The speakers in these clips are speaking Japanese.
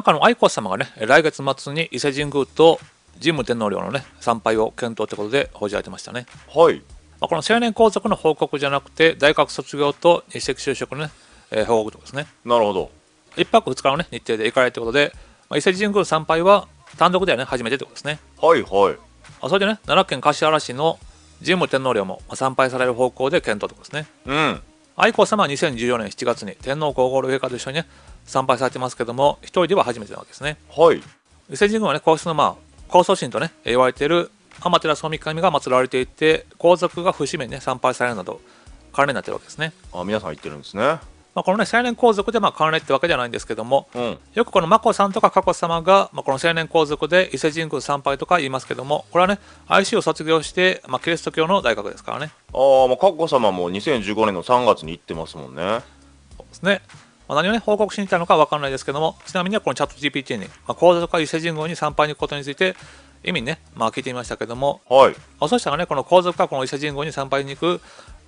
かの愛子さまがね、来月末に伊勢神宮と神武天皇陵のね、参拝を検討ということで報じられてましたね。はい。まあ、この成年皇族の報告じゃなくて、大学卒業と日石就職のね、えー、報告とかですね。なるほど。1泊2日のね、日程で行かれるということで、まあ、伊勢神宮参拝は単独ではね、初めてということですね。はいはい。あそれでね、奈良県橿原市の神武天皇陵も参拝される方向で検討ということですね。うん。愛子さまは2014年7月に天皇皇后両陛下と一緒にね参拝されてますけども一人では初めてなわけですね。はい、伊勢神宮はね皇室のまあ皇祖神とね言われている天照大神が祀られていて皇族が節目にね参拝されるなど関連になってるわけですね。あ皆さん言ってるんですね。まあ、このね青年皇族でまあ関連ってわけではないんですけども、うん、よくこの眞子さんとか佳子さまが、まあ、この青年皇族で伊勢神宮参拝とか言いますけどもこれはね IC を卒業して、まあ、キリスト教の大学ですからねああまあ佳子さまも2015年の3月に行ってますもんね。そうですねまあ、何をね、報告しに来たのかわかんないですけども、ちなみにはこのチャット GPT に、まあ、講座とか伊勢神宮に参拝に行くことについて、意味ね、まあ、聞いてみましたけども、はい、まあ、そしたらね、この皇族がこの伊勢神宮に参拝に行く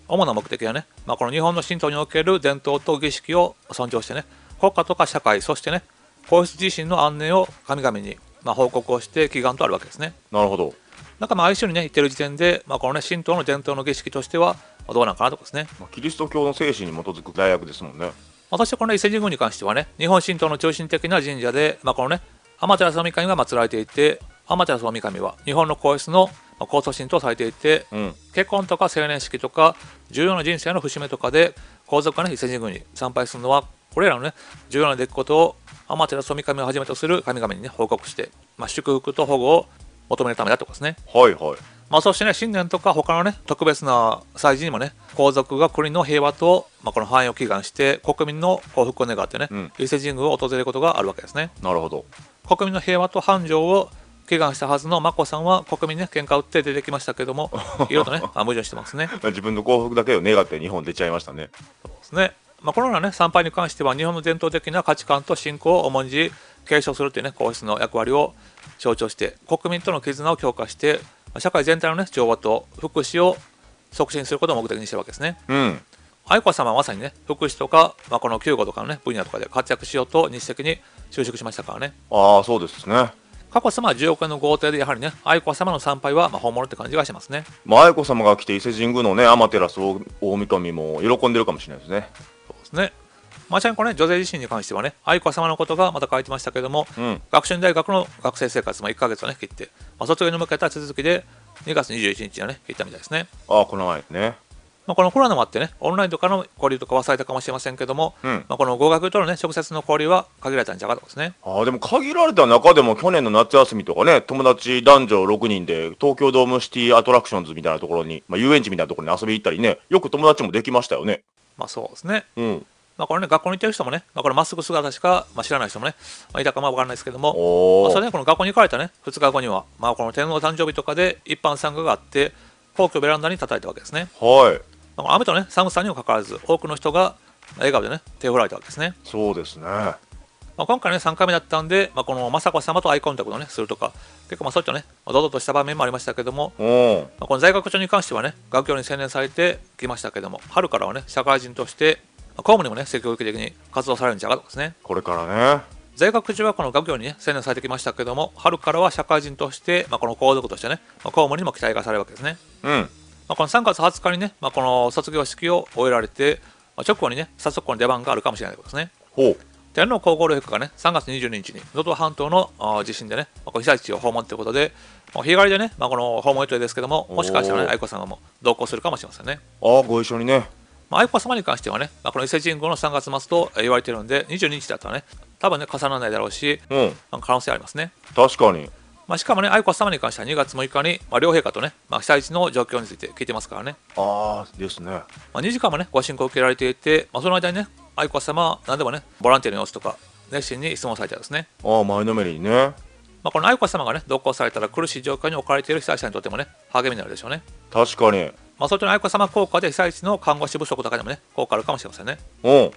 主な目的はね、まあ、この日本の神道における伝統と儀式を尊重してね、国家とか社会、そしてね、皇室自身の安寧を神々に、まあ、報告をして祈願とあるわけですね。なるほど。なんかまあ相性にね言ってる時点で、まあ、このね神道の伝統の儀式としてはどうなんかなとかですね。キリスト教の精神に基づく大学ですもんね。私はこの伊勢神宮に関してはね、日本神道の中心的な神社で、まあ、このね、天照大神が祀られていて、天照大神は日本の皇室の皇祖神とされていて、うん、結婚とか成年式とか重要な人生の節目とかで皇族が、ね、伊勢神宮に参拝するのはこれらのね重要な出来事を天照大神をはじめとする神々にね報告して、まあ、祝福と保護を求めるためだとかですね。はいはいまあ、そしてね、新年とか他のね、特別な祭事にもね、皇族が国の平和と、まあ、この繁栄を祈願して、国民の幸福を願ってね、うん、伊勢神宮を訪れることがあるわけですね。なるほど。国民の平和と繁盛を祈願したはずの眞子さんは国民ね喧嘩売って出てきましたけども、いろいろとね、矛盾してますね。自分の幸福だけを願って日本出ちゃいましたね。そうですね。まあ、このようなね、参拝に関しては、日本の伝統的な価値観と信仰を重んじ、継承するというね、皇室の役割を象徴して、国民との絆を強化して、社会全体の、ね、調和と福祉を促進することを目的にしてるわけですね。うん愛子さまはまさにね、福祉とか、まあ、この救護とかのね、分野とかで活躍しようと日赤に就職しましたからね。ああ、そうですね。佳子さまは10億円の豪邸で、やはりね、愛子さまの参拝はまあ本物って感じがしますね。まあ、愛子さまが来て伊勢神宮のね、天照大神も喜んでるかもしれないですね。まあ、ちなみにこれ、ね、女性自身に関してはね愛子様のことがまた書いてましたけども、うん、学習院大学の学生生活、も1か月をね切って、まあ、卒業に向けた手続きで2月21日にね切ったみたいですねああこの前ねまあ、このコロナもあってね、オンラインとかの交流とかはされたかもしれませんけども、うん、まあ、この語学とのね、直接の交流は限られたんじゃなかっですね。あでも限られた中でも、去年の夏休みとかね、友達男女6人で、東京ドームシティアトラクションズみたいなところに、まあ、遊園地みたいなところに遊び行ったりね、よく友達もできましたよね。まあそうですね。うん。まあ、これね、学校に行ってる人もね、まあ、これまっすぐ姿しか、まあ、知らない人もね、まあ、いたかまあわからないですけども、まあ、それでこの学校に行かれたね、2日後には、まあ、この天皇誕生日とかで一般参加があって、皇居ベランダに叩いたわけですね。はい。まあ、雨とね、寒さにもかかわらず、多くの人が笑顔でね、手を振られたわけですね。そうですね。まあ、今回ね、3回目だったんで、まあ、この雅子様とアイコンタクトをね、するとか、結構まあそういったね、堂々とした場面もありましたけども、まあ、この在学中に関してはね、学業に専念されてきましたけども、春からはね、社会人として、公務にもね、積極的に活動されるんじゃがとですね。これからね。在学中はこの学業にね、専念されてきましたけども、春からは社会人として、まあ、この皇族としてね、まあ、公務にも期待がされるわけですね。うん。まあ、この3月20日にね、まあ、この卒業式を終えられて、まあ、直後にね、早速この出番があるかもしれないことですね。ほう。天皇皇后両陛下がね、3月22日に能登半島の地震でね、まあ、被災地を訪問ということで、日帰りでね、まあ、この訪問予定ですけども、もしかしたらね、愛子さまも同行するかもしれませんね。ああ、ご一緒にね。まあ、愛子様に関してはね、まあ、この伊勢神宮の3月末と言われてるんで、22日だったらね、多分ね、重ならないだろうし、うん、可能性ありますね。確かに。まあ、しかもね、愛子様に関しては2月6日に、まあ、両陛下とね、まあ、被災地の状況について聞いてますからね。ああ、ですね。まあ、2時間もね、ご進行を受けられていて、まあ、その間にね、愛子様は何でもね、ボランティアの様子とか、熱心に質問されたんですね。ああ、前のめりにね。まあ、この愛子様がね、同行されたら苦しい状況に置かれている被災者にとってもね、励みになるでしょうね。確かに。まあ、そちらの愛子様効果で被災地の看護師不足とかでもね、効果あるかもしれませんね。おま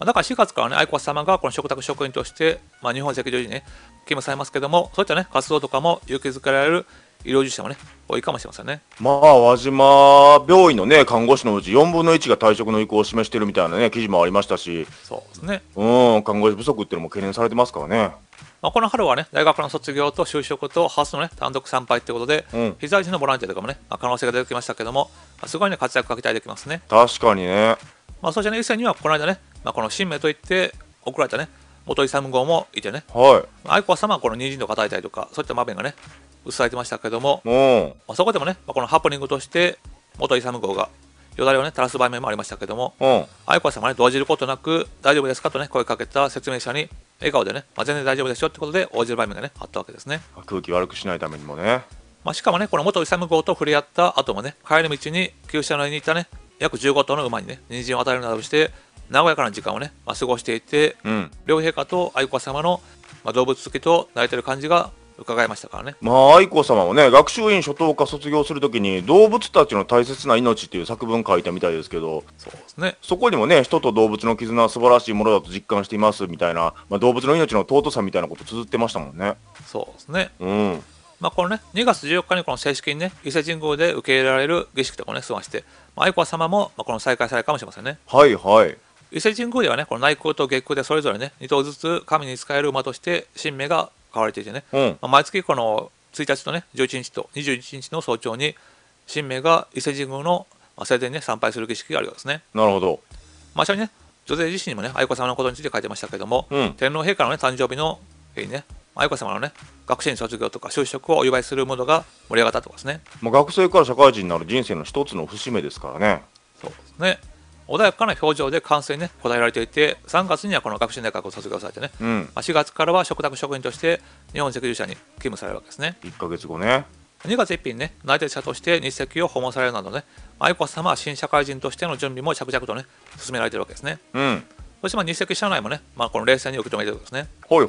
あ、だから4月からね、愛子様がこの嘱託職員として、まあ、日本赤十字にね、勤務されますけども、そういったね、活動とかも勇気づけられる医療従事者もね、多いかもしれませんね。まあ、輪島病院のね、看護師のうち4分の1が退職の意向を示しているみたいなね、記事もありましたし、そうですね。うん、看護師不足っていうのも懸念されてますからね。まあ、この春はね大学の卒業と就職と初のね単独参拝ということで、うん、膝打のボランティアとかもね、まあ、可能性が出てきましたけども、まあ、すごいね活躍が期待できますね確かにね、まあ、そしてね以前にはこの間ね、まあ、この新名といって送られたね元勇号もいてね、はい、愛子まはこの人参とかりいたりとかそういった場面がね映されてましたけども、まあ、そこでもね、まあ、このハプニングとして元勇号がよだれをね垂らす場面もありましたけども、愛子さまね動じることなく大丈夫ですかとね声かけた説明者に笑顔でね、まあ、全然大丈夫ですよってことで応じる場面がね、あったわけですね。空気悪くしないためにもね。まあ、しかもね、この元勇号と触れ合った後もね、帰り道に旧車の上にいたね、約15頭の馬にね、人参を与えるなどして、和やかな時間をね、まあ、過ごしていて、うん、両陛下と愛子様の、まあ、動物好きと泣いてる感じが伺いましたからねまあ愛子様もね学習院初等科卒業するときに「動物たちの大切な命」っていう作文書いたみたいですけどそうですねそこにもね人と動物の絆は素晴らしいものだと実感していますみたいな、まあ、動物の命の尊さみたいなこと綴ってましたもんねそうですねうんまあこのね、2月14日にこの正式にね、伊勢神宮で受け入れられる儀式とかね、過ごして、まあ、愛子様も、まあ、この再開されるかもしれませんね。はいはい。伊勢神宮ではね、この内宮と外宮でそれぞれね、2頭ずつ神に仕える馬として、神明が買われていてね、うんまあ、毎月この1日とね11日と21日の早朝に神明が伊勢神宮の正殿に、参拝する儀式があるようですね。なるほど、まあ、ちなみにね女性自身もね愛子さまのことについて書いてましたけども、うん、天皇陛下のね誕生日の日にね愛子さまのね学生に卒業とか就職をお祝いするものが盛り上がったとかですねま学生から社会人になる人生の一つの節目ですからねそうですね穏やかな表情で完成に、ね、答えられていて3月にはこの学習大学を卒業されてね、うん、まあ、4月からは嘱託職員として日本赤十字社に勤務されるわけですね1か月後ね2月1日にね内定者として日赤を訪問されるなどね愛子さまは新社会人としての準備も着々とね進められてるわけですね、うん、そしてまあ日赤社内もね、まあ、この冷静に受け止めてるんですねはいはい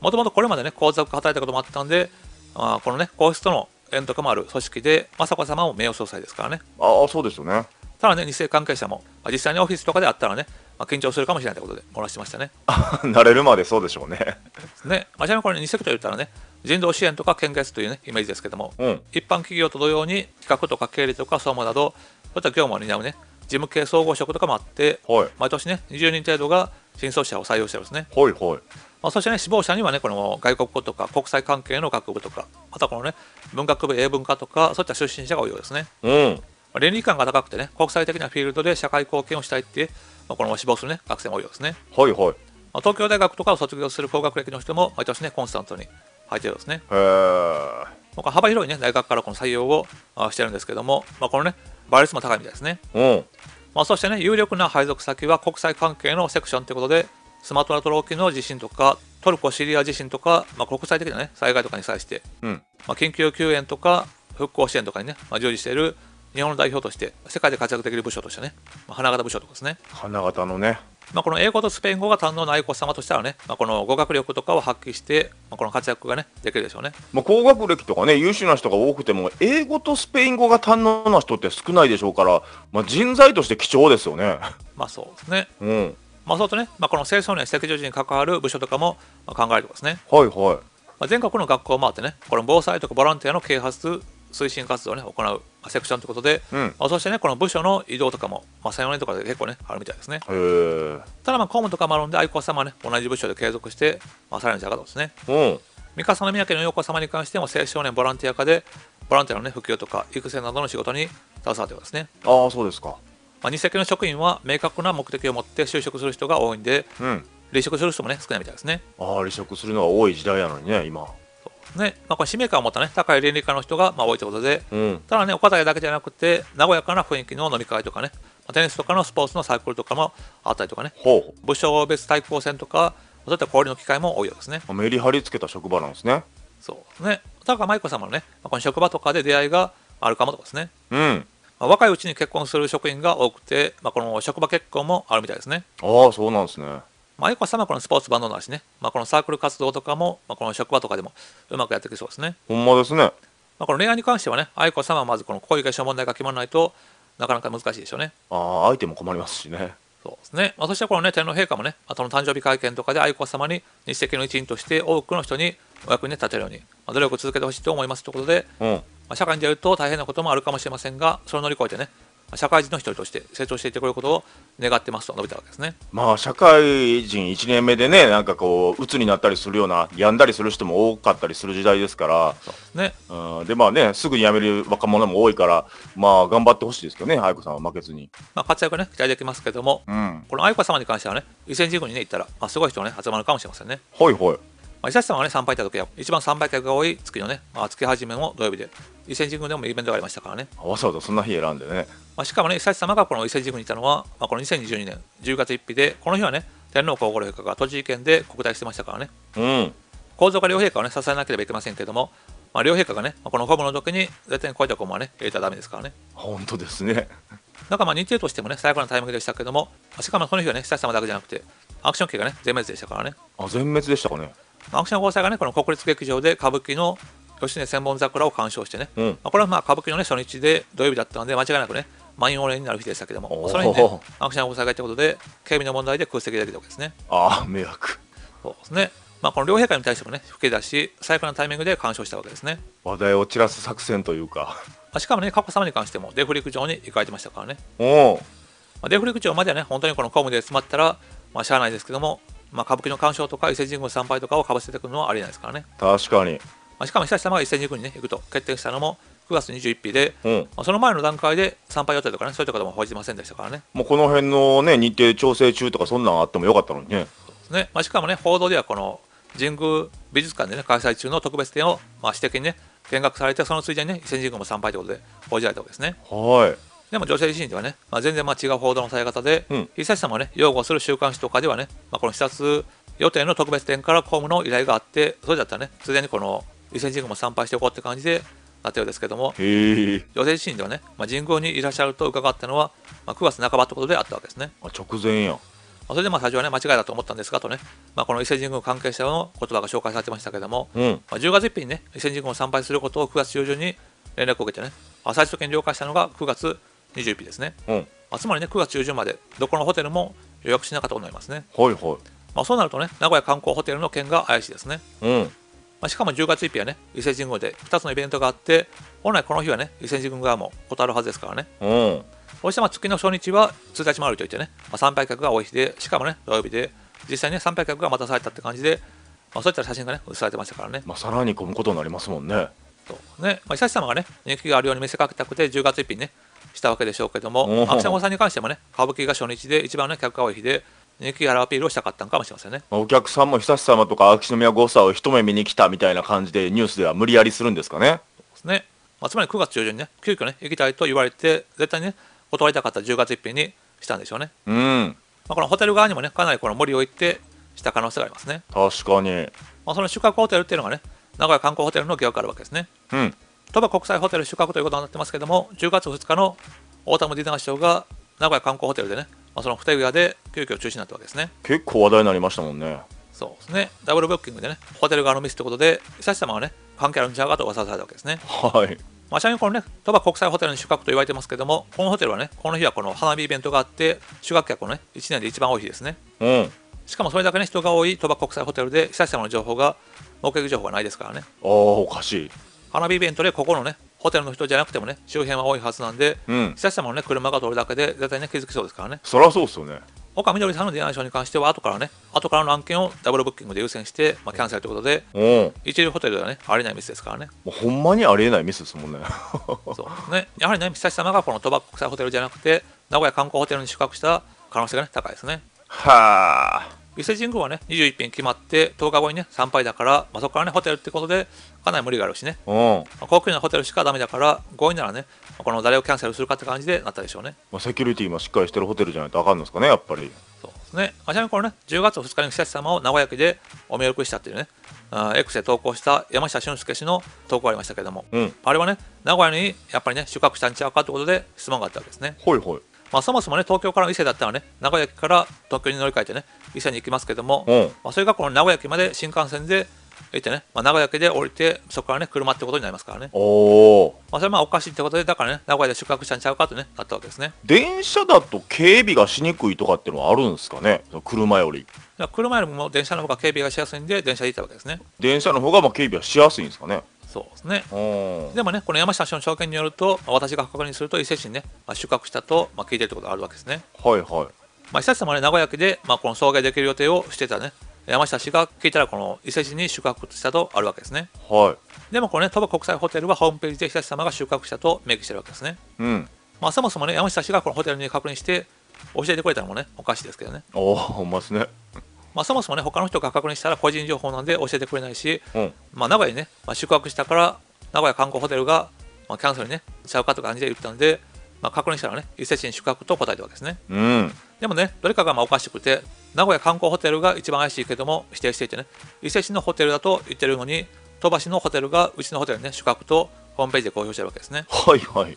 もともとこれまでね皇族働いたこともあったんで、まあ、このね皇室との縁とかもある組織で雅子さまも名誉総裁ですからねああそうですよねただね、2世関係者も、まあ、実際にオフィスとかであったらね、まあ、緊張するかもしれないということで、漏らしてましたね。慣れるまでそうでしょうね。ねまあ、ちなみにこれ、2世と言ったらね、人道支援とか献血というね、イメージですけども、うん、一般企業と同様に、企画とか経理とか総務など、そういった業務を担うね、事務系総合職とかもあって、はい、毎年ね、20人程度が新卒者を採用してるんですね。はいはいまあ、そしてね、志望者にはね、この外国語とか国際関係の学部とか、またこのね、文学部、英文科とか、そういった出身者が多いようですね。うん倫理観が高くてね、国際的なフィールドで社会貢献をしたいって、まあ、この志望するね、学生も多いようですね。はいはい。まあ、東京大学とかを卒業する高学歴の人も毎年ね、コンスタントに入ってるようですね。へえ。幅広いね、大学からこの採用をしてるんですけども、まあ、このね、倍率も高いみたいですね。うん。まあ、そしてね、有力な配属先は国際関係のセクションということで、スマトラトロ沖の地震とか、トルコ・シリア地震とか、まあ、国際的な、ね、災害とかに際して、うんまあ、緊急救援とか復興支援とかにね、まあ、従事している日本の代表として世界で活躍できる部署としてね、まあ、花形部署とかですね花形のねまあ、この英語とスペイン語が堪能な愛子様としたらね、まあ、この語学力とかを発揮して、まあ、この活躍がねできるでしょうね、まあ、高学歴とかね優秀な人が多くても英語とスペイン語が堪能な人って少ないでしょうから、まあ、人材として貴重ですよねまあそうですね、うんまあ、そうとね、まあ、この青少年赤十字に関わる部署とかも考えるとかですねはいはい、まあ、全国の学校を回ってねこの防災とかボランティアの啓発推進活動をね行うセクションということで、うん、まあ、そしてねこの部署の移動とかも、まあ、3、4年とかで結構ねあるみたいですねただまあ公務とかもあるんで愛子さまね同じ部署で継続して、まあ、さらに下がっんですね、うん三笠宮家の洋子様に関しても青少年ボランティア課でボランティアの、ね、普及とか育成などの仕事に携わっていですね。ああそうですか。まあ、二赤の職員は明確な目的を持って就職する人が多いんで、うん、離職する人もね少ないみたいですね。ああ離職するのが多い時代やのにね今。ね、まあ、これ使命感を持ったね、高い倫理家の人がまあ多いということで、うん、ただね、岡崎だけじゃなくて、和やかな雰囲気の飲み会とかね、まあ、テニスとかのスポーツのサークルとかもあったりとかね、部署別対抗戦とか、そういった交流の機会も多いようですね。メリハリつけた職場なんですね。そうね、だから舞子様のね、まあ、この職場とかで出会いがあるかもとかですね。うん若いうちに結婚する職員が多くて、まあ、この職場結婚もあるみたいですね。ああ、そうなんですね。まあ、愛子さまこのスポーツンドなしね、まあ、このサークル活動とかも、まあ、この職場とかでもうまくやっていきそうですね。ほんまですね。まあ、この恋愛に関してはね、愛子さまはまずこの恋化粧問題が決まらないとなかなか難しいでしょうね。ああ、相手も困りますしね。そうですね。まあ、そしてこのね、天皇陛下もね、あとの誕生日会見とかで愛子さまに日赤の一員として多くの人にお役に立てるように、まあ、努力を続けてほしいと思いますということで、うんまあ、社会に出ると大変なこともあるかもしれませんが、それを乗り越えてね、社会人の一人として成長していってくれることを願ってますと述べたわけですね。まあ社会人1年目でね、なんかこう、鬱になったりするような、病んだりする人も多かったりする時代ですから、そうねうん、で、まあね、すぐに辞める若者も多いから、まあ頑張ってほしいですけどね、愛子さんは負けずに。まあ活躍ね、期待できますけども、うん、この愛子様に関してはね、伊勢神宮にね、行ったら、まあ、すごい人がね、集まるかもしれませんね。はいはい。まあ、久しさんはね、参拝行た時は、一番参拝客が多い月のね、まあ、月始めも土曜日で、伊勢神宮でもイベントがありましたからね。わざわざそんな日選んでね。まあ、しかもね、久し様がこの伊勢神宮にいたのは、まあ、この2022年10月1日で、この日はね、天皇皇后陛下が栃木県で国体してましたからね。うん。皇族が両陛下をね、支えなければいけませんけれども、まあ、両陛下がね、このホームの時に絶対にこういった駒はね、入れたらダメですからね。本当ですね。なんかまあ日程としてもね、最高のタイミングでしたけども、しかもこの日はね、久し様だけじゃなくて、アクション系がね、全滅でしたからね。あ、全滅でしたかね。ション交際がねこの国立劇場で歌舞伎の吉経千本桜を鑑賞してね、うんまあ、これはまあ歌舞伎の、ね、初日で土曜日だったので間違いなくね満員御礼になる日でしたけどもそれにねアクショが交際がったことで警備の問題で空席できたわけですねああ迷惑そうですねまあ、この両陛下に対してもね吹き出し最高のタイミングで鑑賞したわけですね話題を散らす作戦というかしかもね佳子さまに関してもデフ陸上に行かれてましたからねおお、まあ、デフ陸上まではね本当にこの公務で詰まったらまあしゃあないですけどもまあ、歌舞伎の鑑賞とか伊勢神宮参拝とかをかぶせてくるのはありえないですからね。確かに、まあ、しかも久志様が伊勢神宮に、ね、行くと決定したのも9月21日で、うん、まあ、その前の段階で参拝予定とかねそういったことも報じませんでしたからねもうこの辺の、ね、日程調整中とかそんなんあってもよかったのにね。ねまあ、しかもね報道ではこの神宮美術館で、ね、開催中の特別展を、まあ、私的にね見学されてそのついでに、ね、伊勢神宮も参拝ということで報じられたわけですね。はいでも女性自身ではね、まあ、全然まあ違う報道のされ方で、うん、久志さんもね擁護する週刊誌とかではね、まあ、この視察予定の特別展から公務の依頼があってそれだったらねすでにこの伊勢神宮も参拝しておこうって感じでなったようですけども女性自身ではね、まあ、神宮にいらっしゃると伺ったのは、まあ、9月半ばってことであったわけですね。あ、直前やそれでまあ最初はね間違いだと思ったんですがとね、まあ、この伊勢神宮関係者の言葉が紹介されてましたけども、うん、まあ、10月1日にね伊勢神宮を参拝することを9月中旬に連絡を受けてね朝一とに了解したのが9月21日ですね、うんまあ、つまりね9月中旬までどこのホテルも予約しなかったことになりますね、はいはいまあ、そうなるとね名古屋観光ホテルの件が怪しいですね、うんまあ、しかも10月1日はね伊勢神宮で2つのイベントがあって本来この日はね伊勢神宮側も断るはずですからね、うん、そしてまあ月の初日は1日回りといってね、まあ、参拝客が多い日でしかもね土曜日で実際に、ね、参拝客が待たされたって感じで、まあ、そういった写真がね写されてましたからね、まあ、さらに混むことになりますもんねね、まあ、久志様がね、人気があるように見せかけたくて、10月1日ね、したわけでしょうけども、秋田さんに関してもね、歌舞伎が初日で一番ね、客が多い日で、人気があるアピールをしたかったのかもしれませんね。お客さんも久志様とか秋篠宮ご夫妻を一目見に来たみたいな感じで、ニュースでは無理やりするんですかね。ですね。まあ、つまり9月中旬にね、急遽ね、行きたいと言われて、絶対にね、断りたかった10月1日にしたんでしょうね。うん。まあ、このホテル側にもね、かなりこの森を行ってした可能性がありますね。確かに。まあ、その宿泊ホテルっていうのがね、名古屋観光ホテルの業があるわけですね。うん。鳥羽国際ホテル宿泊ということになってますけども、10月2日のオータムディナーショーが名古屋観光ホテルでね、まあ、その不手際で急遽中止になったわけですね。結構話題になりましたもんね。そうですね。ダブルブッキングでね、ホテル側のミスということで、久様はね、関係あるんちゃうかと噂されたわけですね。はい。まあ、ちなみにこのね、鳥羽国際ホテルに宿泊と言われてますけども、このホテルはね、この日はこの花火イベントがあって、宿泊客のね、1年で一番多い日ですね。うん。しかもそれだけね、人が多い鳥羽国際ホテルで、久まの情報が目撃情報がないですからねああおかしい花火イベントでここのねホテルの人じゃなくてもね周辺は多いはずなんで、うん、久しぶりもね車が通るだけで絶対ね気づきそうですからねそりゃそうっすよね岡みどりさんの出会いに関しては後からね後からの案件をダブルブッキングで優先して、まあ、キャンセルということで、うん、一流ホテルではねありえないミスですからねもうほんまにありえないミスですもんね そうねやはりね久し様がこの鳥羽国際ホテルじゃなくて名古屋観光ホテルに宿泊した可能性がね高いですねはあ伊勢神宮はね、21品決まって、10日後にね、参拝だから、まあ、そこからね、ホテルってことで、かなり無理があるしね、まあ、高級なホテルしかだめだから、強引ならね、この誰をキャンセルするかって感じでなったでしょうね。まあ、セキュリティもしっかりしてるホテルじゃないとあかんのですかね、やっぱり。そうですね。あちなみにこのね、10月2日に久志様を名古屋駅でお見送りしたっていうね、クセ投稿した山下俊介氏の投稿ありましたけども、うん、あれはね、名古屋にやっぱりね、宿泊したんちゃうかということで質問があったわけですね。ほいほいまあ、そもそもね東京からの伊勢だったらね名古屋駅から東京に乗り換えてね伊勢に行きますけども、うんまあ、それがこの名古屋駅まで新幹線で行ってね、まあ、名古屋駅で降りてそこからね車ってことになりますからねおまあそれはまあおかしいってことでだからね名古屋で宿泊したんちゃうかとねなったわけですね電車だと警備がしにくいとかっていうのはあるんですかね車より車よりも電車の方が警備がしやすいんで電車で行ったわけですね電車の方がまあ警備はしやすいんですかねそうですね。でもね、この山下氏の証券によると、私が確認すると、伊勢市にね、まあ、宿泊したと、まあ、聞いてるってことがあるわけですね。はいはい。まあ、久勢市もね、名古屋駅で、まあ、この送迎できる予定をしてたね、山下氏が聞いたら、この伊勢市に宿泊したとあるわけですね。はい。でもこれね、鳥羽国際ホテルはホームページで久志様が宿泊したと明記してるわけですね。うん。まあ、そもそもね、山下氏がこのホテルに確認して、教えてくれたのもね、おかしいですけどね。おお、ほんますね。まあ、そもそもね他の人が確認したら個人情報なんで教えてくれないし、うん、まあ、名古屋にね、まあ、宿泊したから名古屋観光ホテルが、まあ、キャンセルにねちゃうかとか感じで言ったんで、まあ、確認したらね勢市に宿泊と答えたわけですね、うん、でもねどれかがまあおかしくて名古屋観光ホテルが一番怪しいけども指定していてね伊勢市のホテルだと言ってるのに鳥羽市のホテルがうちのホテルね宿泊とホームページで公表してるわけですねはいはい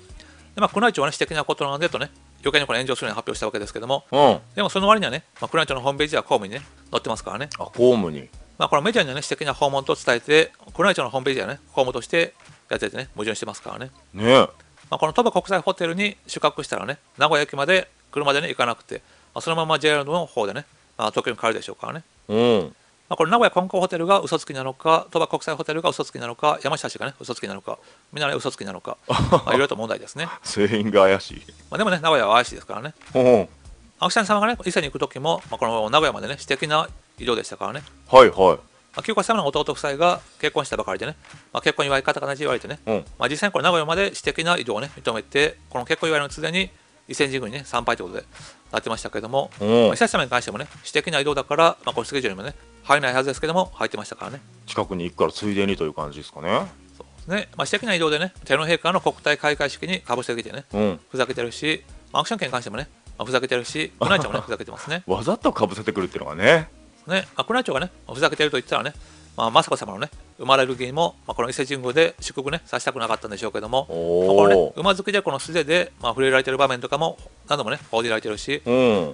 でまあ、宮内庁は、ね、私的なことなんでとね、余計にこれ炎上するように発表したわけですけども、うん、でもその割にはね、まあ、クランチのホームページは公務にね載ってますからねあ公務にまあこれメディアの、ね、私的な訪問と伝えてクランチのホームページはね公務としてやっててね矛盾してますからねねまあ、この鳥羽国際ホテルに宿泊したらね名古屋駅まで車でね行かなくて、まあ、そのまま JR の方でね、まあ、東京に帰るでしょうからねうんまあ、これ名古屋観光ホテルが嘘つきなのか鳥羽国際ホテルが嘘つきなのか山下氏がね嘘つきなのかみんな嘘つきなのか まあ、いろいろと問題ですね全員が怪しい、まあ、でもね名古屋は怪しいですからね青木さん様がね伊勢に行く時も、まあ、この名古屋までね私的な移動でしたからねはいはいまあ、清子様の弟夫妻が結婚したばかりでね、まあ、結婚祝い方が同じ言われてね、うん、まあ、実際にこれ名古屋まで私的な移動をね認めてこの結婚祝いのついでに伊勢神宮にね参拝ということでなってましたけども、うん、様に関してもね私的な移動だから、まあ、個室劇場にもね入らないはずですけども入ってましたからね近くに行くからついでにという感じですかねそうですね、まあ、私的な移動でね天皇陛下の国体開会式にかぶせてきてね、うん、ふざけてるし、まあ、アクション券に関してもね、まあ、ふざけてるし宮内庁もね ふざけてますねわざとかぶせてくるっていうのがねね、まあ、宮内庁がねふざけてると言ったらねまあ、雅子様のね生まれるーも、まあ、この伊勢神宮で祝福ねさせたくなかったんでしょうけども、まあ、こね馬好きでこの素手で、まあ、触れられてる場面とかも何度もね報じられてるし、うん、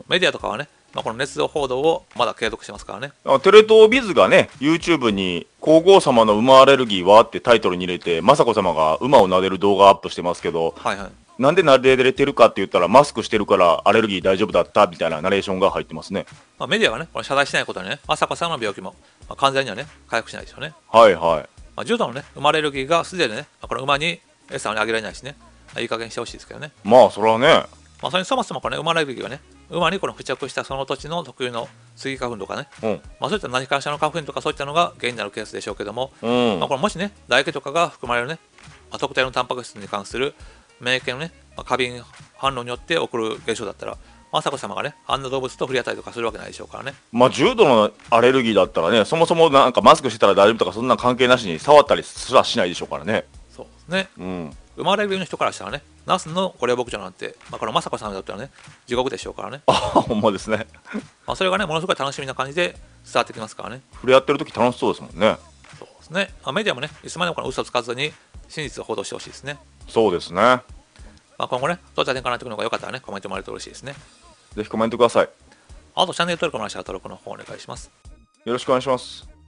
メディアとかはねまあ、この熱情報道をまだ継続してますからねテレ東ビズがね YouTube に「皇后様の馬アレルギーは?」ってタイトルに入れて雅子様が馬を撫でる動画アップしてますけど、はいはい、なんででれてるかって言ったら、マスクしてるからアレルギー大丈夫だったみたいなナレーションが入ってますね。まあ、メディアがね、これ謝罪してないことにね、朝こさんの病気も、まあ、完全にはね、回復しないですよね。はいはい。まあ、重度のね、生まれるギーがすでにね、この馬に餌を、あげられないしね、いい加減してほしいですけどね。まあ、それはね。まあ、それにそもそもこの、ね、馬アレルギーがね、馬にこの付着したその土地の特有のスギ花粉とかね、うん、まあ、そういった何かしらの花粉とかそういったのが原因になるケースでしょうけども、うん、まあ、これもしね唾液とかが含まれるね、まあ、特定のタンパク質に関する免疫のね、まあ、過敏反応によって起こる現象だったら、雅子さまがね、あんな動物と触れ合ったりとかするわけないでしょうからね。まあ、重度のアレルギーだったらね、そもそもなんかマスクしてたら大丈夫とか、そんな関係なしに触ったりすらしないでしょうからね。そうですね。うん。生まれる人からしたらね、ナスのこれ牧場なんて、まあ、この雅子さんにとってはね、地獄でしょうからね。あほんまですね。まあそれがね、ものすごい楽しみな感じで伝わってきますからね。触れ合ってる時楽しそうですもんね。そうですね。まあ、メディアもね、いつまでもこの嘘つかずに真実を報道してほしいですね。そうですね。まあ、今後ね、どういっになってくるのかよかったらね、コメントもらえると嬉しいですね。ぜひコメントください。あと、チャンネル登録もらし、登録の方お願いします。よろしくお願いします。